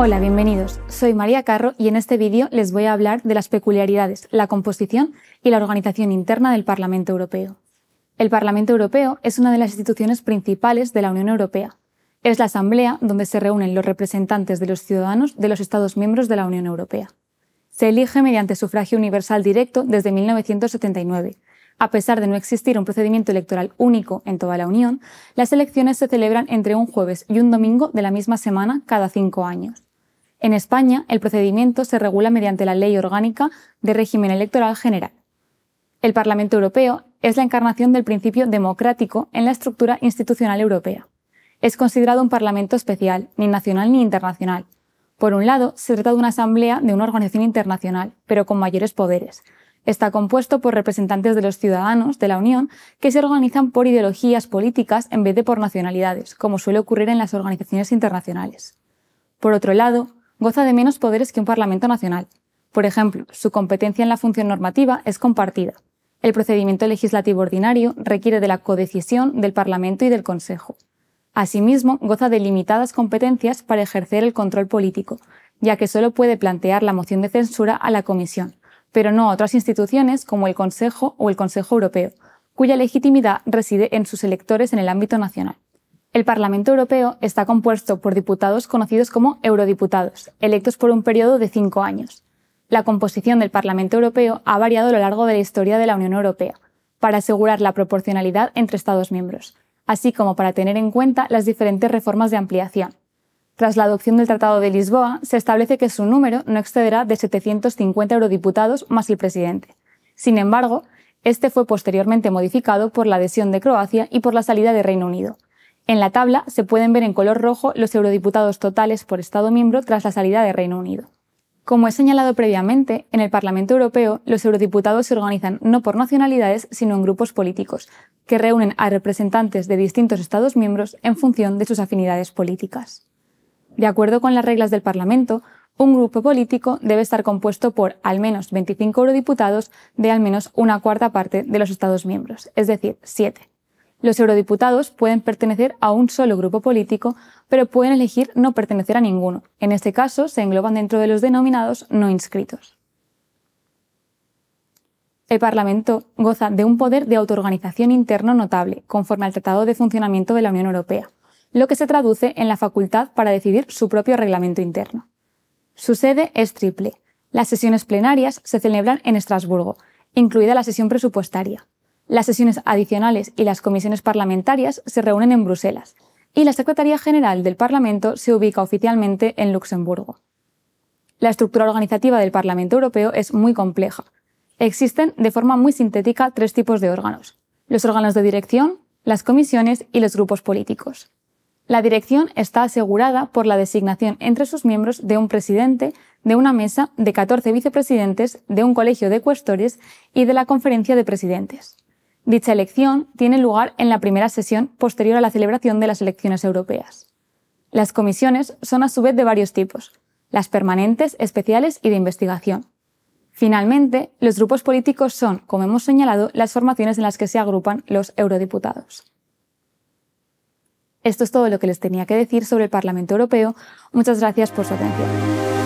Hola, bienvenidos. Soy María Carro y en este vídeo les voy a hablar de las peculiaridades, la composición y la organización interna del Parlamento Europeo. El Parlamento Europeo es una de las instituciones principales de la Unión Europea. Es la asamblea donde se reúnen los representantes de los ciudadanos de los Estados miembros de la Unión Europea. Se elige mediante sufragio universal directo desde 1979. A pesar de no existir un procedimiento electoral único en toda la Unión, las elecciones se celebran entre un jueves y un domingo de la misma semana cada cinco años. En España, el procedimiento se regula mediante la Ley Orgánica de Régimen Electoral General. El Parlamento Europeo es la encarnación del principio democrático en la estructura institucional europea. Es considerado un Parlamento especial, ni nacional ni internacional. Por un lado, se trata de una asamblea de una organización internacional, pero con mayores poderes. Está compuesto por representantes de los ciudadanos de la Unión que se organizan por ideologías políticas en vez de por nacionalidades, como suele ocurrir en las organizaciones internacionales. Por otro lado, goza de menos poderes que un Parlamento Nacional. Por ejemplo, su competencia en la función normativa es compartida. El procedimiento legislativo ordinario requiere de la codecisión del Parlamento y del Consejo. Asimismo, goza de limitadas competencias para ejercer el control político, ya que solo puede plantear la moción de censura a la Comisión, pero no a otras instituciones como el Consejo o el Consejo Europeo, cuya legitimidad reside en sus electores en el ámbito nacional. El Parlamento Europeo está compuesto por diputados conocidos como eurodiputados, electos por un periodo de cinco años. La composición del Parlamento Europeo ha variado a lo largo de la historia de la Unión Europea, para asegurar la proporcionalidad entre Estados miembros, así como para tener en cuenta las diferentes reformas de ampliación. Tras la adopción del Tratado de Lisboa, se establece que su número no excederá de 750 eurodiputados más el presidente. Sin embargo, este fue posteriormente modificado por la adhesión de Croacia y por la salida del Reino Unido. En la tabla se pueden ver en color rojo los eurodiputados totales por Estado miembro tras la salida de Reino Unido. Como he señalado previamente, en el Parlamento Europeo los eurodiputados se organizan no por nacionalidades, sino en grupos políticos, que reúnen a representantes de distintos Estados miembros en función de sus afinidades políticas. De acuerdo con las reglas del Parlamento, un grupo político debe estar compuesto por al menos 25 eurodiputados de al menos una cuarta parte de los Estados miembros, es decir, siete. Los eurodiputados pueden pertenecer a un solo grupo político, pero pueden elegir no pertenecer a ninguno. En este caso, se engloban dentro de los denominados no inscritos. El Parlamento goza de un poder de autoorganización interno notable, conforme al Tratado de Funcionamiento de la Unión Europea, lo que se traduce en la facultad para decidir su propio reglamento interno. Su sede es triple. Las sesiones plenarias se celebran en Estrasburgo, incluida la sesión presupuestaria. Las sesiones adicionales y las comisiones parlamentarias se reúnen en Bruselas y la Secretaría General del Parlamento se ubica oficialmente en Luxemburgo. La estructura organizativa del Parlamento Europeo es muy compleja. Existen, de forma muy sintética, tres tipos de órganos. Los órganos de dirección, las comisiones y los grupos políticos. La dirección está asegurada por la designación entre sus miembros de un presidente, de una mesa, de 14 vicepresidentes, de un colegio de cuestores y de la conferencia de presidentes. Dicha elección tiene lugar en la primera sesión posterior a la celebración de las elecciones europeas. Las comisiones son a su vez de varios tipos, las permanentes, especiales y de investigación. Finalmente, los grupos políticos son, como hemos señalado, las formaciones en las que se agrupan los eurodiputados. Esto es todo lo que les tenía que decir sobre el Parlamento Europeo. Muchas gracias por su atención.